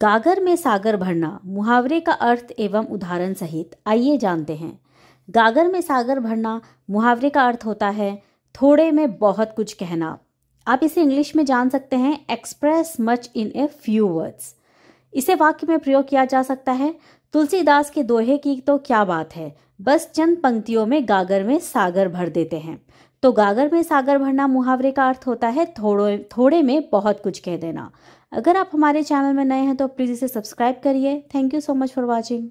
गागर में सागर भरना मुहावरे का अर्थ एवं उदाहरण सहित आइए जानते हैं गागर में सागर भरना मुहावरे का अर्थ होता है थोड़े में बहुत कुछ कहना आप इसे इंग्लिश में जान सकते हैं express much in a few words इसे वाक्य में प्रयोग किया जा सकता है तुलसीदास के दोहे की तो क्या बात है बस चंद पंक्तियों में गागर में सागर भर देते हैं तो गागर में सागर भरना मुहावरे का अर्थ होता है थोड़े थोड़े में बहुत कुछ कह देना अगर आप हमारे चैनल में नए हैं तो प्लीज़ इसे सब्सक्राइब करिए thank you so much for watching